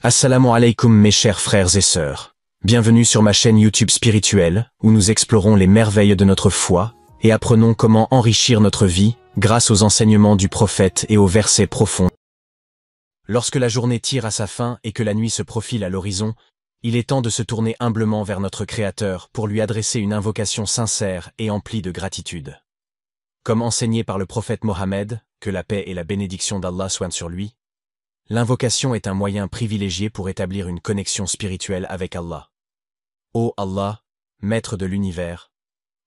Assalamu alaikum mes chers frères et sœurs. Bienvenue sur ma chaîne YouTube spirituelle, où nous explorons les merveilles de notre foi, et apprenons comment enrichir notre vie, grâce aux enseignements du prophète et aux versets profonds. Lorsque la journée tire à sa fin et que la nuit se profile à l'horizon, il est temps de se tourner humblement vers notre Créateur pour lui adresser une invocation sincère et emplie de gratitude. Comme enseigné par le prophète Mohammed, que la paix et la bénédiction d'Allah soient sur lui, L'invocation est un moyen privilégié pour établir une connexion spirituelle avec Allah. Ô Allah, Maître de l'univers,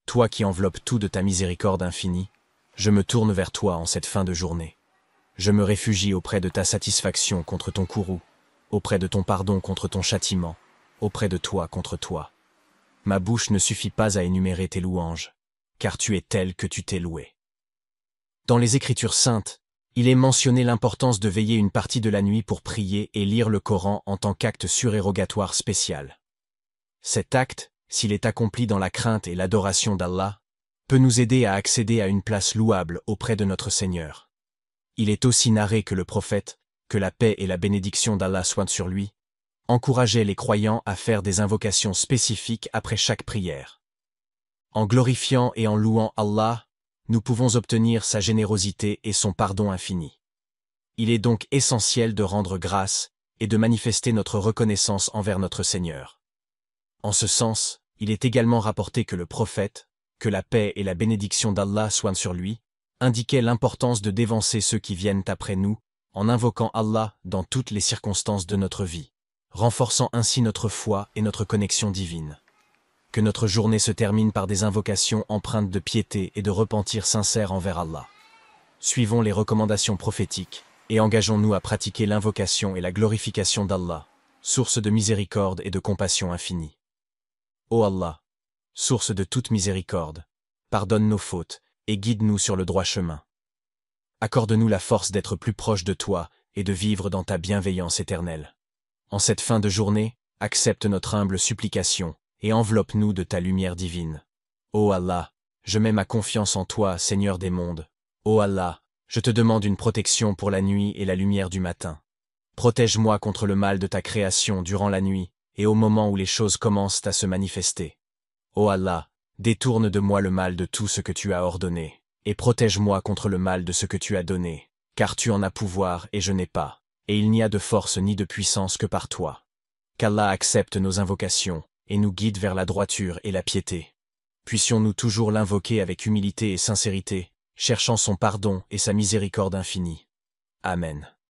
toi qui enveloppes tout de ta miséricorde infinie, je me tourne vers toi en cette fin de journée. Je me réfugie auprès de ta satisfaction contre ton courroux, auprès de ton pardon contre ton châtiment, auprès de toi contre toi. Ma bouche ne suffit pas à énumérer tes louanges, car tu es tel que tu t'es loué. Dans les Écritures saintes, il est mentionné l'importance de veiller une partie de la nuit pour prier et lire le Coran en tant qu'acte surérogatoire spécial. Cet acte, s'il est accompli dans la crainte et l'adoration d'Allah, peut nous aider à accéder à une place louable auprès de notre Seigneur. Il est aussi narré que le prophète, que la paix et la bénédiction d'Allah soient sur lui, encourageait les croyants à faire des invocations spécifiques après chaque prière. En glorifiant et en louant Allah, nous pouvons obtenir sa générosité et son pardon infini. Il est donc essentiel de rendre grâce et de manifester notre reconnaissance envers notre Seigneur. En ce sens, il est également rapporté que le prophète, que la paix et la bénédiction d'Allah soient sur lui, indiquait l'importance de dévancer ceux qui viennent après nous, en invoquant Allah dans toutes les circonstances de notre vie, renforçant ainsi notre foi et notre connexion divine que notre journée se termine par des invocations empreintes de piété et de repentir sincère envers Allah. Suivons les recommandations prophétiques et engageons-nous à pratiquer l'invocation et la glorification d'Allah, source de miséricorde et de compassion infinie. Ô Allah, source de toute miséricorde, pardonne nos fautes et guide-nous sur le droit chemin. Accorde-nous la force d'être plus proche de toi et de vivre dans ta bienveillance éternelle. En cette fin de journée, accepte notre humble supplication et enveloppe-nous de ta lumière divine. Ô Allah, je mets ma confiance en toi, Seigneur des mondes. Ô Allah, je te demande une protection pour la nuit et la lumière du matin. Protège-moi contre le mal de ta création durant la nuit et au moment où les choses commencent à se manifester. Ô Allah, détourne de moi le mal de tout ce que tu as ordonné, et protège-moi contre le mal de ce que tu as donné, car tu en as pouvoir et je n'ai pas, et il n'y a de force ni de puissance que par toi. Qu'Allah accepte nos invocations, et nous guide vers la droiture et la piété. Puissions-nous toujours l'invoquer avec humilité et sincérité, cherchant son pardon et sa miséricorde infinie. Amen.